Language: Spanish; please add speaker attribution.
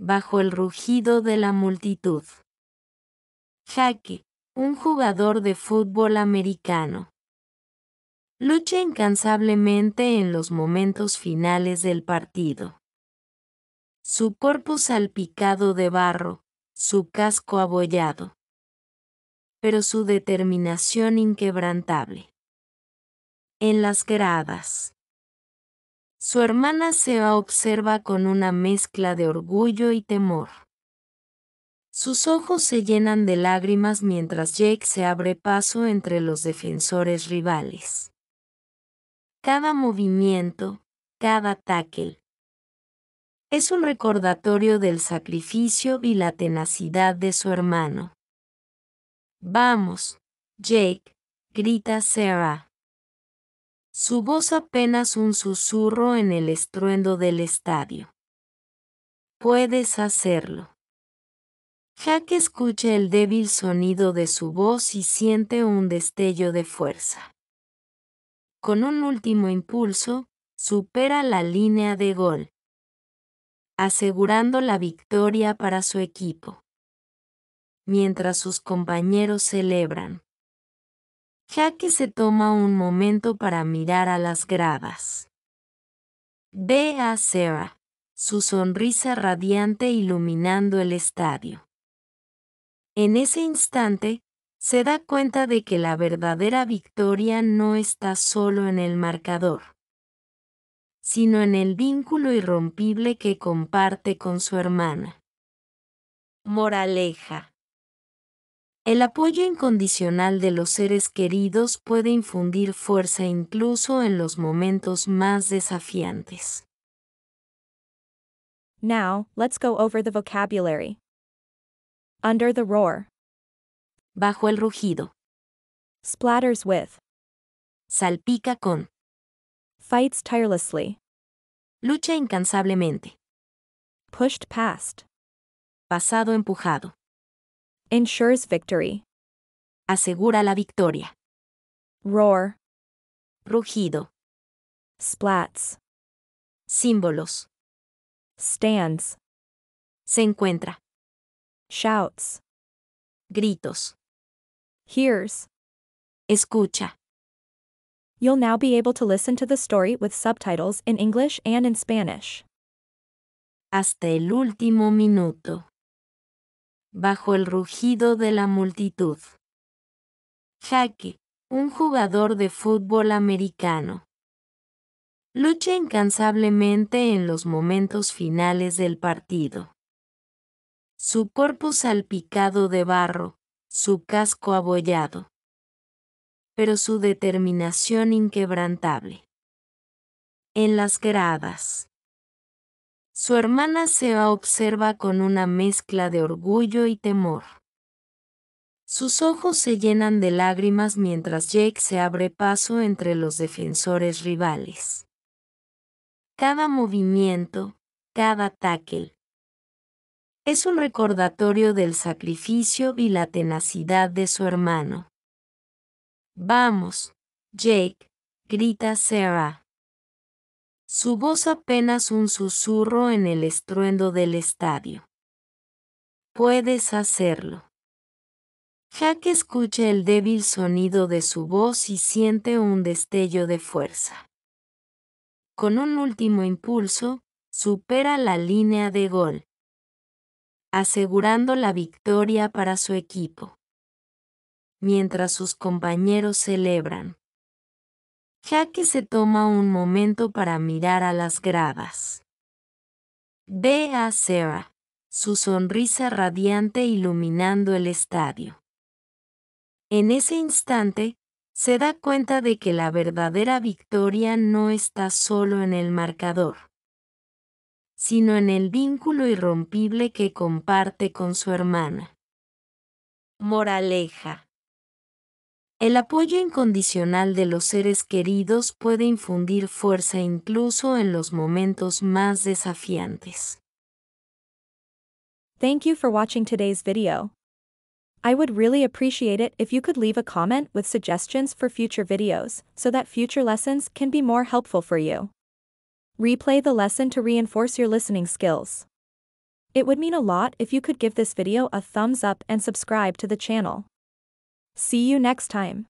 Speaker 1: bajo el rugido de la multitud. Jaque, un jugador de fútbol americano. Lucha incansablemente en los momentos finales del partido. Su cuerpo salpicado de barro, su casco abollado. Pero su determinación inquebrantable. En las gradas. Su hermana sea observa con una mezcla de orgullo y temor. Sus ojos se llenan de lágrimas mientras Jake se abre paso entre los defensores rivales. Cada movimiento, cada tackle. Es un recordatorio del sacrificio y la tenacidad de su hermano. Vamos, Jake, grita Sarah. Su voz apenas un susurro en el estruendo del estadio. Puedes hacerlo. Jack escucha el débil sonido de su voz y siente un destello de fuerza. Con un último impulso, supera la línea de gol, asegurando la victoria para su equipo. Mientras sus compañeros celebran, Jaque se toma un momento para mirar a las gradas. Ve a Sarah, su sonrisa radiante iluminando el estadio. En ese instante, se da cuenta de que la verdadera victoria no está solo en el marcador, sino en el vínculo irrompible que comparte con su hermana. Moraleja. El apoyo incondicional de los seres queridos puede infundir fuerza incluso en los momentos más desafiantes. Now,
Speaker 2: let's go over the vocabulary. Under the roar. Bajo el rugido. Splatters with. Salpica con. Fights tirelessly. Lucha incansablemente. Pushed past. Pasado empujado. Ensures victory. Asegura la victoria. Roar. Rugido. Splats. Símbolos. Stands. Se encuentra. Shouts. Gritos. Hears. Escucha. You'll now be able to listen to the story with subtitles in English and in Spanish. Hasta el
Speaker 1: último minuto. bajo el rugido de la multitud. Jaque, un jugador de fútbol americano. Lucha incansablemente en los momentos finales del partido. Su cuerpo salpicado de barro, su casco abollado. Pero su determinación inquebrantable. En las gradas. Su hermana sea observa con una mezcla de orgullo y temor. Sus ojos se llenan de lágrimas mientras Jake se abre paso entre los defensores rivales. Cada movimiento, cada tackle. Es un recordatorio del sacrificio y la tenacidad de su hermano. Vamos, Jake, grita Sarah. Su voz apenas un susurro en el estruendo del estadio. Puedes hacerlo. Jack escucha el débil sonido de su voz y siente un destello de fuerza. Con un último impulso, supera la línea de gol, asegurando la victoria para su equipo. Mientras sus compañeros celebran, Jaque se toma un momento para mirar a las gradas. Ve a Sarah, su sonrisa radiante iluminando el estadio. En ese instante, se da cuenta de que la verdadera victoria no está solo en el marcador, sino en el vínculo irrompible que comparte con su hermana. Moraleja. El apoyo incondicional de los seres queridos puede infundir fuerza incluso en los momentos más desafiantes.
Speaker 3: Thank you for watching today's video. I would really appreciate it if you could leave a comment with suggestions for future videos, so that future lessons can be more helpful for you. Replay the lesson to reinforce your listening skills. It would mean a lot if you could give this video a thumbs up and subscribe to the channel.
Speaker 2: See you next time.